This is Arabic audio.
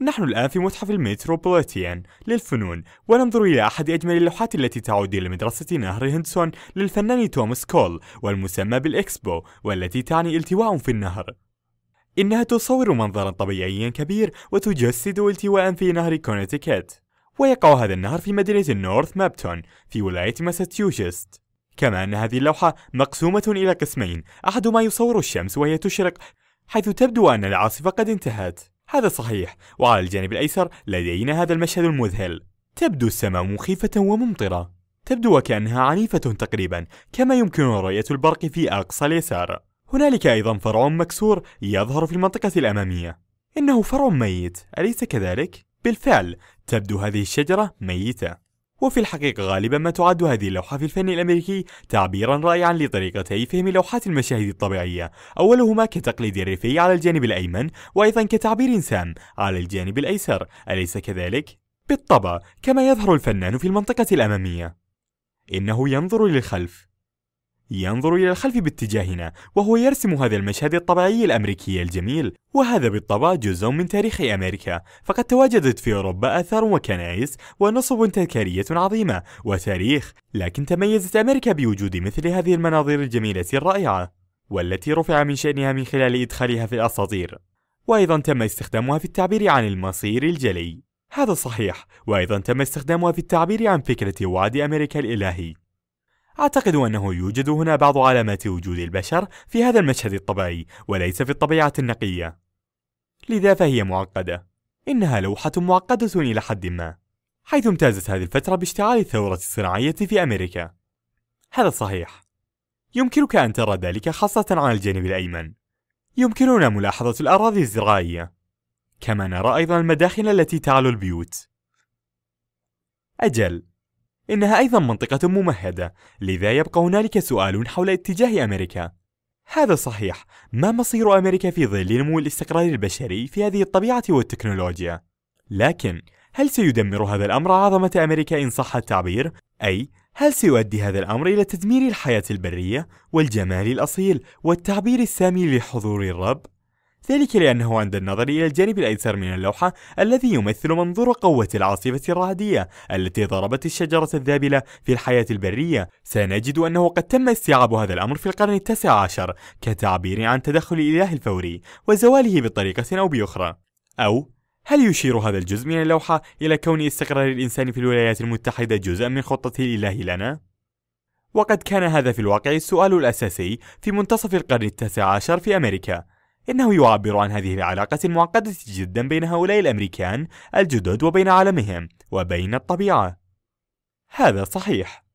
نحن الآن في متحف المتروبوليتيان للفنون وننظر إلى أحد أجمل اللوحات التي تعود إلى مدرسة نهر هندسون للفنان توماس كول والمسمى بالإكسبو والتي تعني التواء في النهر إنها تصور منظرا طبيعيا كبير وتجسد التواء في نهر كونيتيكيت ويقع هذا النهر في مدينة نورث مابتون في ولاية ماساتشوستس كما أن هذه اللوحة مقسومة إلى قسمين أحد ما يصور الشمس وهي تشرق حيث تبدو أن العاصفة قد انتهت هذا صحيح وعلى الجانب الأيسر لدينا هذا المشهد المذهل تبدو السماء مخيفة وممطرة تبدو وكأنها عنيفة تقريبا كما يمكن رؤية البرق في أقصى اليسار هنالك أيضا فرع مكسور يظهر في المنطقة الأمامية إنه فرع ميت أليس كذلك؟ بالفعل تبدو هذه الشجرة ميتة وفي الحقيقة غالبا ما تعد هذه اللوحة في الفن الأمريكي تعبيرا رائعا لطريقتي فهم لوحات المشاهد الطبيعية أولهما كتقليد ريفي على الجانب الأيمن وأيضا كتعبير سام على الجانب الأيسر أليس كذلك؟ بالطبع كما يظهر الفنان في المنطقة الأمامية إنه ينظر للخلف ينظر إلى الخلف باتجاهنا وهو يرسم هذا المشهد الطبيعي الأمريكي الجميل وهذا بالطبع جزء من تاريخ أمريكا فقد تواجدت في أوروبا آثار وكنائس ونصب تذكارية عظيمة وتاريخ لكن تميزت أمريكا بوجود مثل هذه المناظر الجميلة الرائعة والتي رفع من شأنها من خلال إدخالها في الأساطير وأيضا تم استخدامها في التعبير عن المصير الجلي هذا صحيح وأيضا تم استخدامها في التعبير عن فكرة وعد أمريكا الإلهي أعتقد أنه يوجد هنا بعض علامات وجود البشر في هذا المشهد الطبيعي وليس في الطبيعة النقية لذا فهي معقدة إنها لوحة معقدة إلى حد ما حيث امتازت هذه الفترة باشتعال الثورة الصناعية في أمريكا هذا صحيح يمكنك أن ترى ذلك خاصة على الجانب الأيمن يمكننا ملاحظة الأراضي الزراعية كما نرى أيضا المداخن التي تعلو البيوت أجل إنها أيضا منطقة ممهدة لذا يبقى هنالك سؤال حول اتجاه أمريكا هذا صحيح ما مصير أمريكا في ظل نمو الاستقرار البشري في هذه الطبيعة والتكنولوجيا لكن هل سيدمر هذا الأمر عظمة أمريكا إن صح التعبير؟ أي هل سيؤدي هذا الأمر إلى تدمير الحياة البرية والجمال الأصيل والتعبير السامي لحضور الرب؟ ذلك لأنه عند النظر إلى الجانب الأيسر من اللوحة الذي يمثل منظور قوة العاصفة الرعدية التي ضربت الشجرة الذابلة في الحياة البرية سنجد أنه قد تم استيعاب هذا الأمر في القرن التاسع عشر كتعبير عن تدخل الإله الفوري وزواله بطريقة أو بأخرى أو هل يشير هذا الجزء من اللوحة إلى كون استقرار الإنسان في الولايات المتحدة جزءا من خطته الإله لنا؟ وقد كان هذا في الواقع السؤال الأساسي في منتصف القرن التاسع عشر في أمريكا إنه يعبر عن هذه العلاقة المعقدة جدا بين هؤلاء الأمريكان الجدد وبين عالمهم وبين الطبيعة هذا صحيح